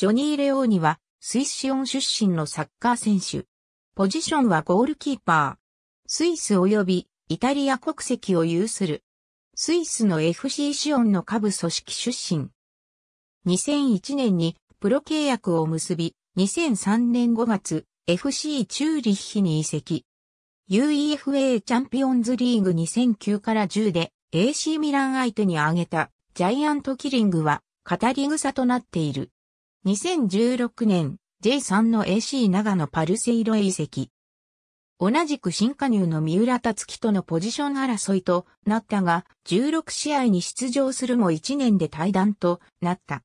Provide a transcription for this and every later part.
ジョニー・レオーニは、スイスシオン出身のサッカー選手。ポジションはゴールキーパー。スイス及びイタリア国籍を有する。スイスの FC シオンの下部組織出身。2001年にプロ契約を結び、2003年5月、FC チューリッヒに移籍。UEFA チャンピオンズリーグ2009から10で AC ミラン相手に挙げたジャイアントキリングは語り草となっている。2016年 J3 の AC 長野パルセイロへ移籍。同じく新加入の三浦達樹とのポジション争いとなったが、16試合に出場するも1年で退団となった。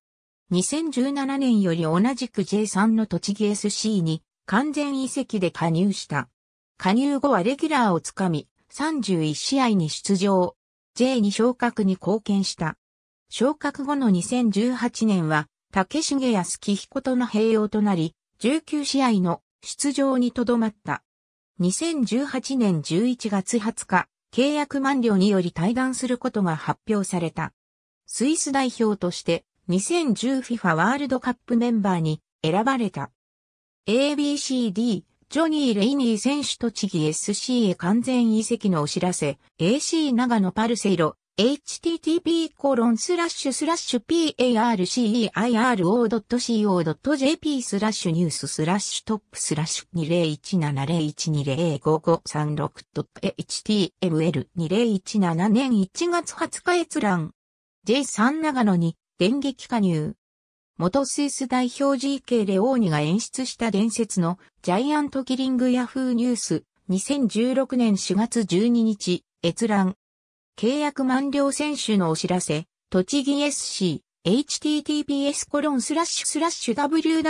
2017年より同じく J3 の栃木 SC に完全移籍で加入した。加入後はレギュラーをつかみ、31試合に出場。J2 昇格に貢献した。昇格後の2018年は竹重康木彦との併用となり、19試合の出場にとどまった。2018年11月20日、契約満了により退団することが発表された。スイス代表として 2010FIFA ワールドカップメンバーに選ばれた。ABCD、ジョニー・レイニー選手栃木 SC へ完全移籍のお知らせ、AC 長野パルセイロ、http://parceiro.co.jp スラッシュニューススラッシュトップスラッシュ 201701205536.html2017 年1月20日閲覧 J3 長野に電撃加入元スイス代表 GK レオーニが演出した伝説のジャイアントキリングヤフーニュース2016年4月12日閲覧契約満了選手のお知らせ、栃木 SC、https コロンスラッシュスラッシュ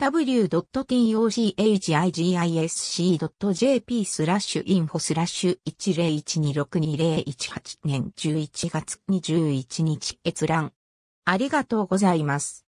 www.tochigisc.jp スラッシュインフォスラッシュ10126201年11月21日閲覧。ありがとうございます。